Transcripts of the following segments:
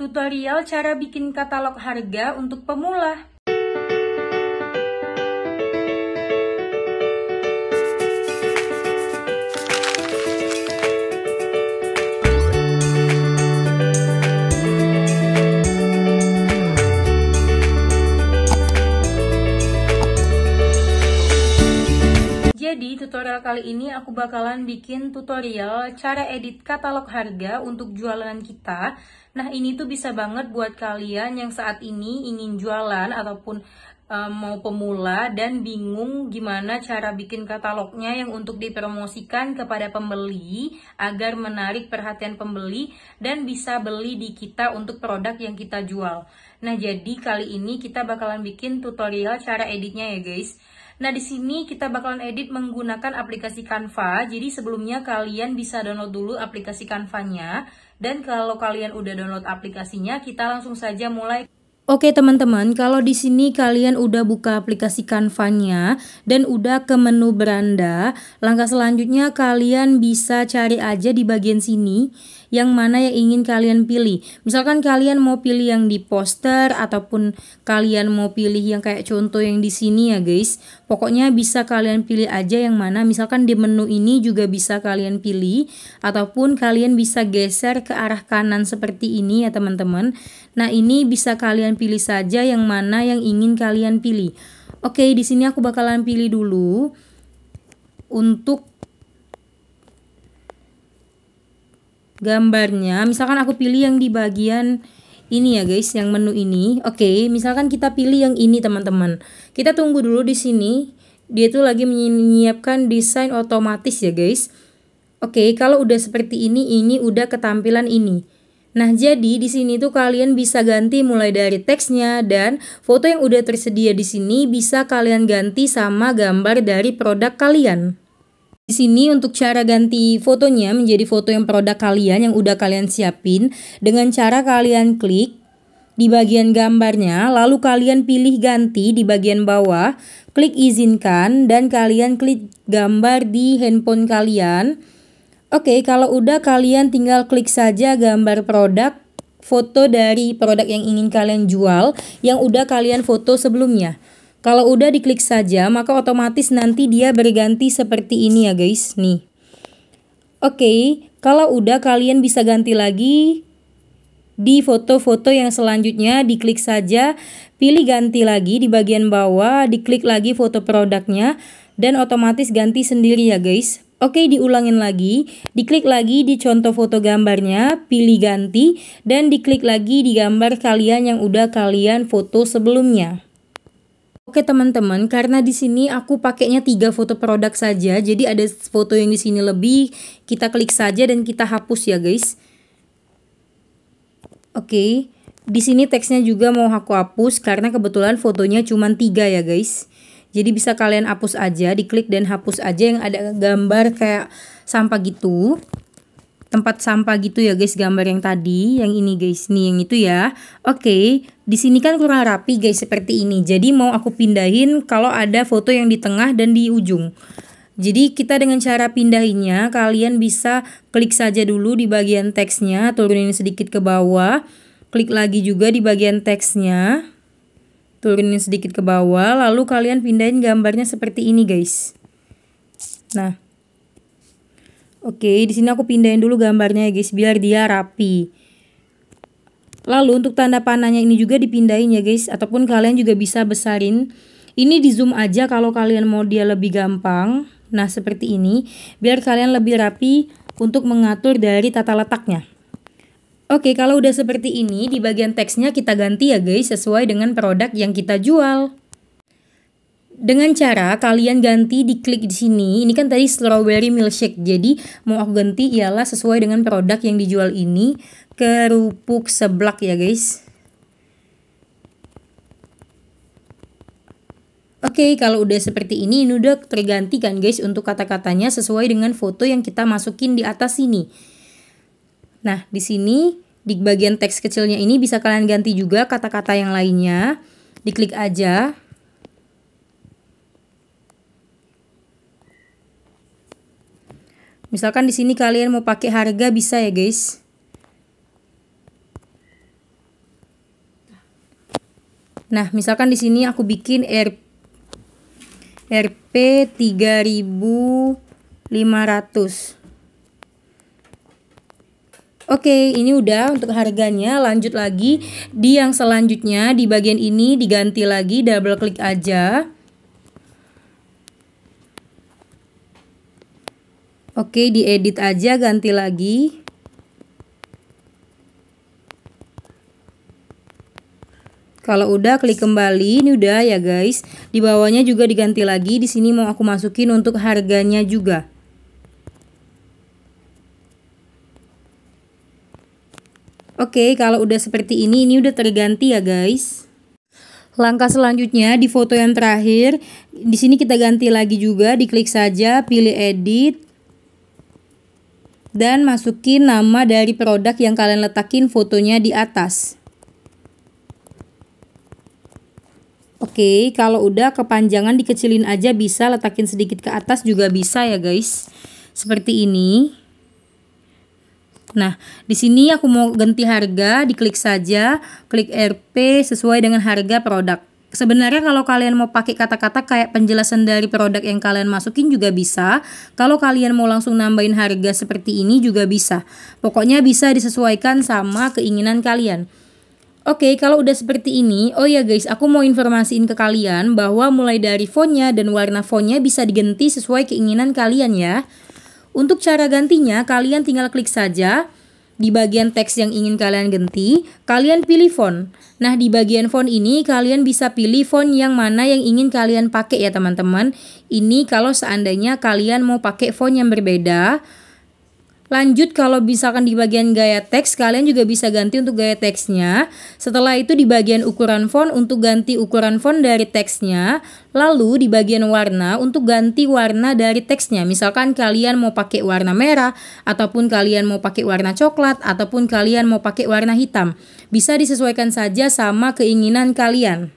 tutorial cara bikin katalog harga untuk pemula. di tutorial kali ini aku bakalan bikin tutorial cara edit katalog harga untuk jualan kita. Nah ini tuh bisa banget buat kalian yang saat ini ingin jualan ataupun um, mau pemula dan bingung gimana cara bikin katalognya yang untuk dipromosikan kepada pembeli agar menarik perhatian pembeli dan bisa beli di kita untuk produk yang kita jual. Nah jadi kali ini kita bakalan bikin tutorial cara editnya ya guys. Nah, di sini kita bakalan edit menggunakan aplikasi Canva. Jadi sebelumnya kalian bisa download dulu aplikasi Canva-nya. Dan kalau kalian udah download aplikasinya, kita langsung saja mulai. Oke teman-teman, kalau di sini kalian udah buka aplikasi Canva-nya dan udah ke menu beranda, langkah selanjutnya kalian bisa cari aja di bagian sini yang mana yang ingin kalian pilih. Misalkan kalian mau pilih yang di poster ataupun kalian mau pilih yang kayak contoh yang di sini ya guys. Pokoknya bisa kalian pilih aja yang mana. Misalkan di menu ini juga bisa kalian pilih ataupun kalian bisa geser ke arah kanan seperti ini ya teman-teman. Nah, ini bisa kalian pilih saja yang mana yang ingin kalian pilih. Oke, di sini aku bakalan pilih dulu untuk gambarnya. Misalkan aku pilih yang di bagian ini ya guys, yang menu ini. Oke, okay, misalkan kita pilih yang ini teman-teman. Kita tunggu dulu di sini. Dia tuh lagi menyiapkan desain otomatis ya guys. Oke, okay, kalau udah seperti ini, ini udah ketampilan ini. Nah, jadi di sini tuh kalian bisa ganti mulai dari teksnya dan foto yang udah tersedia di sini bisa kalian ganti sama gambar dari produk kalian. Di sini untuk cara ganti fotonya menjadi foto yang produk kalian yang udah kalian siapin dengan cara kalian klik di bagian gambarnya, lalu kalian pilih ganti di bagian bawah, klik izinkan dan kalian klik gambar di handphone kalian. Oke, kalau udah kalian tinggal klik saja gambar produk, foto dari produk yang ingin kalian jual yang udah kalian foto sebelumnya. Kalau udah diklik saja, maka otomatis nanti dia berganti seperti ini ya guys. Nih. Oke, okay, kalau udah kalian bisa ganti lagi di foto-foto yang selanjutnya diklik saja pilih ganti lagi di bagian bawah diklik lagi foto produknya dan otomatis ganti sendiri ya guys Oke diulangin lagi diklik lagi di contoh foto gambarnya pilih ganti dan diklik lagi di gambar kalian yang udah kalian foto sebelumnya Oke teman-teman, karena di sini aku pakainya tiga foto produk saja, jadi ada foto yang di sini lebih, kita klik saja dan kita hapus ya guys. Oke, di sini teksnya juga mau aku hapus karena kebetulan fotonya cuma tiga ya guys. Jadi bisa kalian hapus aja, diklik dan hapus aja yang ada gambar kayak sampah gitu tempat sampah gitu ya guys gambar yang tadi yang ini guys nih yang itu ya oke di sini kan kurang rapi guys seperti ini jadi mau aku pindahin kalau ada foto yang di tengah dan di ujung jadi kita dengan cara pindahinnya kalian bisa klik saja dulu di bagian teksnya turunin sedikit ke bawah klik lagi juga di bagian teksnya turunin sedikit ke bawah lalu kalian pindahin gambarnya seperti ini guys nah Oke, di sini aku pindahin dulu gambarnya ya guys, biar dia rapi. Lalu untuk tanda panahnya ini juga dipindahin ya guys, ataupun kalian juga bisa besarin. Ini di zoom aja kalau kalian mau dia lebih gampang. Nah, seperti ini, biar kalian lebih rapi untuk mengatur dari tata letaknya. Oke, kalau udah seperti ini, di bagian teksnya kita ganti ya guys, sesuai dengan produk yang kita jual. Dengan cara kalian ganti di klik di sini, ini kan tadi strawberry milkshake. Jadi mau aku ganti ialah sesuai dengan produk yang dijual ini kerupuk seblak ya guys. Oke, okay, kalau udah seperti ini, ini udah tergantikan guys untuk kata-katanya sesuai dengan foto yang kita masukin di atas sini. Nah, di sini di bagian teks kecilnya ini bisa kalian ganti juga kata-kata yang lainnya. Diklik aja. Misalkan di sini kalian mau pakai harga bisa ya guys. Nah, misalkan di sini aku bikin R, RP 3500. Oke, ini udah untuk harganya. Lanjut lagi di yang selanjutnya di bagian ini diganti lagi double klik aja. Oke, diedit aja ganti lagi. Kalau udah klik kembali, ini udah ya guys. Di bawahnya juga diganti lagi. Di sini mau aku masukin untuk harganya juga. Oke, kalau udah seperti ini, ini udah terganti ya guys. Langkah selanjutnya di foto yang terakhir, di sini kita ganti lagi juga, diklik saja, pilih edit, dan masukin nama dari produk yang kalian letakin fotonya di atas. Oke, kalau udah kepanjangan dikecilin aja bisa, letakin sedikit ke atas juga bisa ya guys. Seperti ini. Nah, di sini aku mau ganti harga, diklik saja, klik RP sesuai dengan harga produk sebenarnya kalau kalian mau pakai kata-kata kayak penjelasan dari produk yang kalian masukin juga bisa. Kalau kalian mau langsung nambahin harga seperti ini juga bisa. Pokoknya bisa disesuaikan sama keinginan kalian. Oke, okay, kalau udah seperti ini, oh ya guys, aku mau informasiin ke kalian bahwa mulai dari fontnya dan warna fontnya bisa diganti sesuai keinginan kalian ya. Untuk cara gantinya, kalian tinggal klik saja di bagian teks yang ingin kalian ganti, kalian pilih font. Nah, di bagian font ini kalian bisa pilih font yang mana yang ingin kalian pakai ya teman-teman. Ini kalau seandainya kalian mau pakai font yang berbeda, Lanjut kalau misalkan di bagian gaya teks, kalian juga bisa ganti untuk gaya teksnya. Setelah itu di bagian ukuran font untuk ganti ukuran font dari teksnya. Lalu di bagian warna untuk ganti warna dari teksnya. Misalkan kalian mau pakai warna merah, ataupun kalian mau pakai warna coklat, ataupun kalian mau pakai warna hitam. Bisa disesuaikan saja sama keinginan kalian.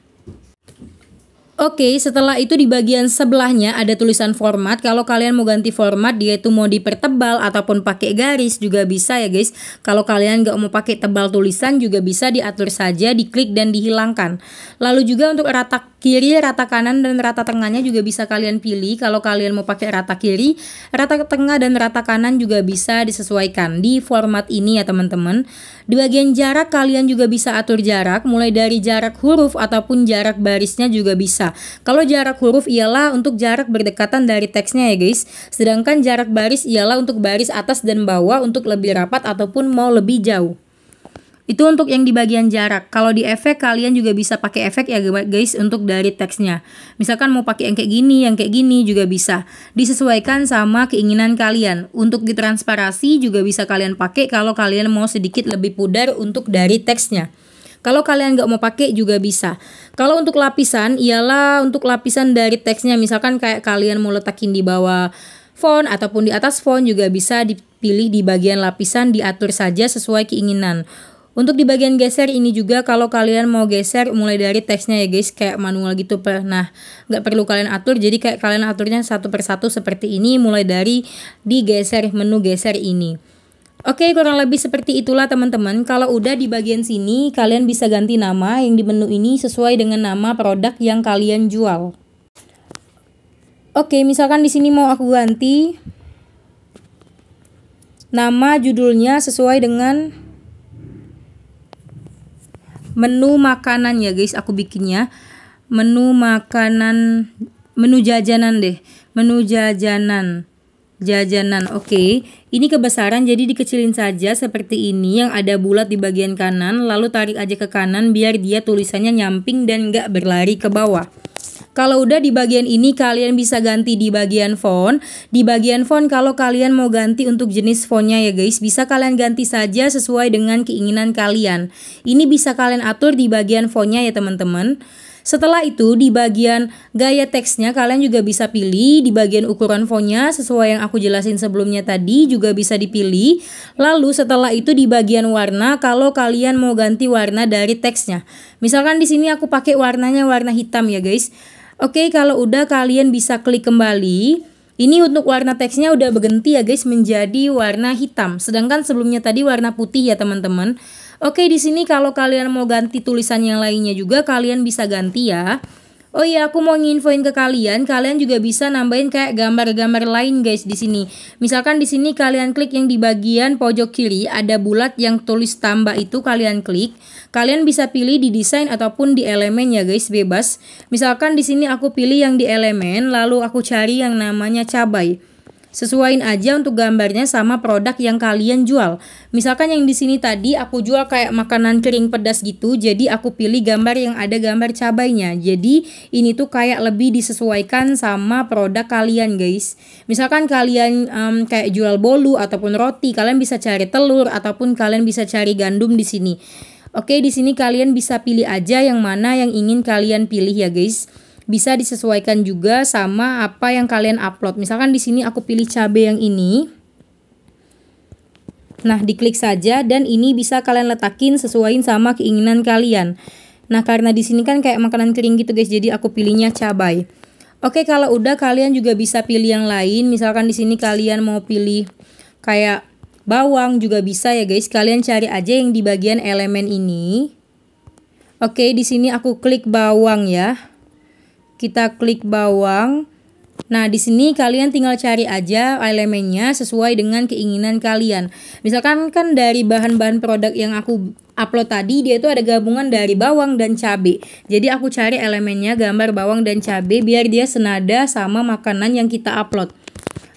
Oke, setelah itu di bagian sebelahnya ada tulisan format. Kalau kalian mau ganti format, dia itu mau dipertebal ataupun pakai garis juga bisa ya guys. Kalau kalian nggak mau pakai tebal tulisan juga bisa diatur saja, diklik dan dihilangkan. Lalu juga untuk rata kiri, rata kanan, dan rata tengahnya juga bisa kalian pilih. Kalau kalian mau pakai rata kiri, rata tengah, dan rata kanan juga bisa disesuaikan di format ini ya teman-teman. Di bagian jarak, kalian juga bisa atur jarak, mulai dari jarak huruf ataupun jarak barisnya juga bisa. Kalau jarak huruf ialah untuk jarak berdekatan dari teksnya ya guys. Sedangkan jarak baris ialah untuk baris atas dan bawah untuk lebih rapat ataupun mau lebih jauh. Itu untuk yang di bagian jarak. Kalau di efek kalian juga bisa pakai efek ya guys untuk dari teksnya. Misalkan mau pakai yang kayak gini, yang kayak gini juga bisa. Disesuaikan sama keinginan kalian. Untuk di transparasi juga bisa kalian pakai kalau kalian mau sedikit lebih pudar untuk dari teksnya. Kalau kalian nggak mau pakai juga bisa. Kalau untuk lapisan, ialah untuk lapisan dari teksnya. Misalkan kayak kalian mau letakin di bawah font ataupun di atas font juga bisa dipilih di bagian lapisan diatur saja sesuai keinginan. Untuk di bagian geser ini juga kalau kalian mau geser mulai dari teksnya ya guys kayak manual gitu Nah nggak perlu kalian atur jadi kayak kalian aturnya satu persatu seperti ini mulai dari di geser menu geser ini. Oke kurang lebih seperti itulah teman-teman Kalau udah di bagian sini kalian bisa ganti nama yang di menu ini sesuai dengan nama produk yang kalian jual Oke misalkan di sini mau aku ganti Nama judulnya sesuai dengan menu makanan ya guys aku bikinnya menu makanan menu jajanan deh menu jajanan jajanan oke okay. ini kebesaran jadi dikecilin saja seperti ini yang ada bulat di bagian kanan lalu tarik aja ke kanan biar dia tulisannya nyamping dan gak berlari ke bawah kalau udah di bagian ini kalian bisa ganti di bagian font. Di bagian font kalau kalian mau ganti untuk jenis fontnya ya guys, bisa kalian ganti saja sesuai dengan keinginan kalian. Ini bisa kalian atur di bagian fontnya ya teman-teman. Setelah itu di bagian gaya teksnya kalian juga bisa pilih di bagian ukuran fontnya sesuai yang aku jelasin sebelumnya tadi juga bisa dipilih. Lalu setelah itu di bagian warna kalau kalian mau ganti warna dari teksnya. Misalkan di sini aku pakai warnanya warna hitam ya guys. Oke, kalau udah kalian bisa klik kembali. Ini untuk warna teksnya udah berganti ya guys menjadi warna hitam. Sedangkan sebelumnya tadi warna putih ya teman-teman. Oke, di sini kalau kalian mau ganti tulisan yang lainnya juga kalian bisa ganti ya. Oh iya, aku mau nginfoin ke kalian, kalian juga bisa nambahin kayak gambar-gambar lain guys di sini. Misalkan di sini kalian klik yang di bagian pojok kiri ada bulat yang tulis tambah itu kalian klik. Kalian bisa pilih di desain ataupun di elemen ya guys, bebas. Misalkan di sini aku pilih yang di elemen, lalu aku cari yang namanya cabai. Sesuaiin aja untuk gambarnya sama produk yang kalian jual. Misalkan yang di sini tadi aku jual kayak makanan kering pedas gitu, jadi aku pilih gambar yang ada gambar cabainya. Jadi ini tuh kayak lebih disesuaikan sama produk kalian guys. Misalkan kalian um, kayak jual bolu ataupun roti, kalian bisa cari telur ataupun kalian bisa cari gandum di sini. Oke, di sini kalian bisa pilih aja yang mana yang ingin kalian pilih ya guys bisa disesuaikan juga sama apa yang kalian upload. Misalkan di sini aku pilih cabe yang ini. Nah, diklik saja dan ini bisa kalian letakin sesuaiin sama keinginan kalian. Nah, karena di sini kan kayak makanan kering gitu guys, jadi aku pilihnya cabai. Oke, kalau udah kalian juga bisa pilih yang lain. Misalkan di sini kalian mau pilih kayak bawang juga bisa ya guys. Kalian cari aja yang di bagian elemen ini. Oke, di sini aku klik bawang ya kita klik bawang. Nah, di sini kalian tinggal cari aja elemennya sesuai dengan keinginan kalian. Misalkan kan dari bahan-bahan produk yang aku upload tadi dia itu ada gabungan dari bawang dan cabe. Jadi aku cari elemennya gambar bawang dan cabe biar dia senada sama makanan yang kita upload.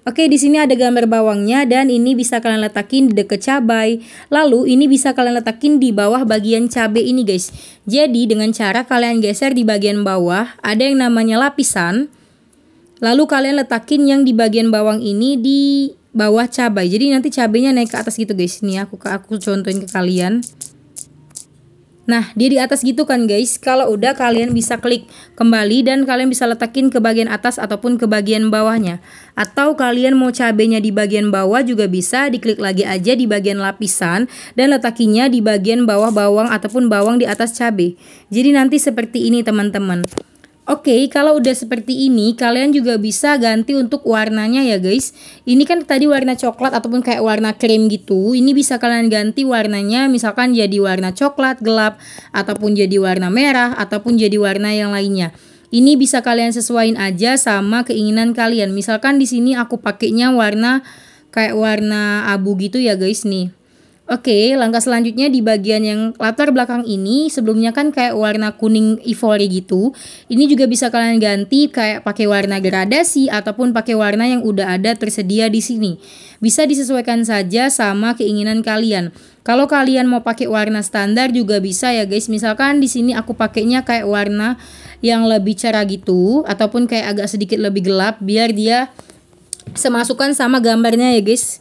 Oke, di sini ada gambar bawangnya dan ini bisa kalian letakin di dekat cabai. Lalu ini bisa kalian letakin di bawah bagian cabai ini, guys. Jadi dengan cara kalian geser di bagian bawah, ada yang namanya lapisan. Lalu kalian letakin yang di bagian bawang ini di bawah cabai. Jadi nanti cabainya naik ke atas gitu, guys. Nih aku aku contohin ke kalian. Nah, dia di atas gitu kan guys. Kalau udah kalian bisa klik kembali dan kalian bisa letakin ke bagian atas ataupun ke bagian bawahnya. Atau kalian mau cabenya di bagian bawah juga bisa diklik lagi aja di bagian lapisan dan letakinya di bagian bawah bawang ataupun bawang di atas cabe. Jadi nanti seperti ini teman-teman. Oke, okay, kalau udah seperti ini, kalian juga bisa ganti untuk warnanya ya guys. Ini kan tadi warna coklat ataupun kayak warna krim gitu. Ini bisa kalian ganti warnanya, misalkan jadi warna coklat gelap, ataupun jadi warna merah, ataupun jadi warna yang lainnya. Ini bisa kalian sesuaikan aja sama keinginan kalian. Misalkan di sini aku pakainya warna kayak warna abu gitu ya guys nih. Oke, langkah selanjutnya di bagian yang latar belakang ini sebelumnya kan kayak warna kuning ivory gitu. Ini juga bisa kalian ganti kayak pakai warna gradasi ataupun pakai warna yang udah ada tersedia di sini. Bisa disesuaikan saja sama keinginan kalian. Kalau kalian mau pakai warna standar juga bisa ya guys. Misalkan di sini aku pakainya kayak warna yang lebih cerah gitu ataupun kayak agak sedikit lebih gelap biar dia semasukan sama gambarnya ya guys.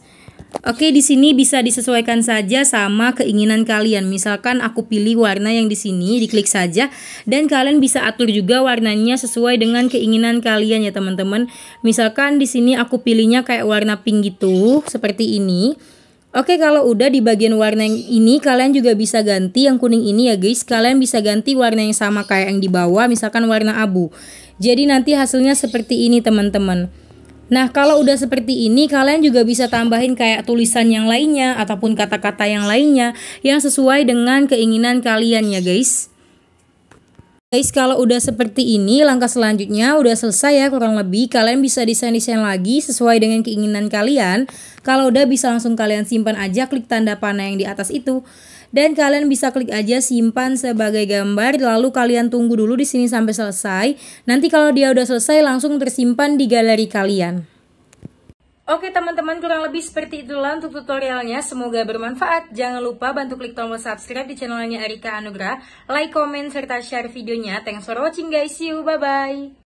Oke, di sini bisa disesuaikan saja sama keinginan kalian. Misalkan aku pilih warna yang di sini, diklik saja dan kalian bisa atur juga warnanya sesuai dengan keinginan kalian ya, teman-teman. Misalkan di sini aku pilihnya kayak warna pink gitu, seperti ini. Oke, kalau udah di bagian warna yang ini kalian juga bisa ganti yang kuning ini ya, guys. Kalian bisa ganti warna yang sama kayak yang di bawah, misalkan warna abu. Jadi nanti hasilnya seperti ini, teman-teman. Nah, kalau udah seperti ini, kalian juga bisa tambahin kayak tulisan yang lainnya ataupun kata-kata yang lainnya yang sesuai dengan keinginan kalian ya, guys. Guys, kalau udah seperti ini, langkah selanjutnya udah selesai ya kurang lebih. Kalian bisa desain-desain lagi sesuai dengan keinginan kalian. Kalau udah bisa langsung kalian simpan aja klik tanda panah yang di atas itu. Dan kalian bisa klik aja simpan sebagai gambar, lalu kalian tunggu dulu di sini sampai selesai. Nanti kalau dia udah selesai langsung tersimpan di galeri kalian. Oke teman-teman kurang lebih seperti itulah untuk tutorialnya Semoga bermanfaat Jangan lupa bantu klik tombol subscribe di channelnya Erika Anugrah Like, comment, serta share videonya Thanks for watching guys See you, bye-bye